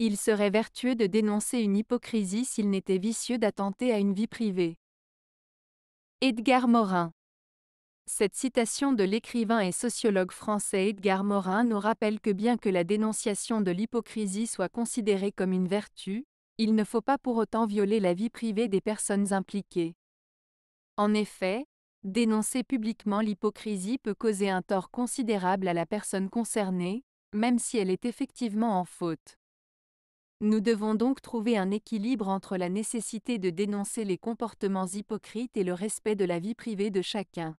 Il serait vertueux de dénoncer une hypocrisie s'il n'était vicieux d'attenter à une vie privée. Edgar Morin cette citation de l'écrivain et sociologue français Edgar Morin nous rappelle que bien que la dénonciation de l'hypocrisie soit considérée comme une vertu, il ne faut pas pour autant violer la vie privée des personnes impliquées. En effet, dénoncer publiquement l'hypocrisie peut causer un tort considérable à la personne concernée, même si elle est effectivement en faute. Nous devons donc trouver un équilibre entre la nécessité de dénoncer les comportements hypocrites et le respect de la vie privée de chacun.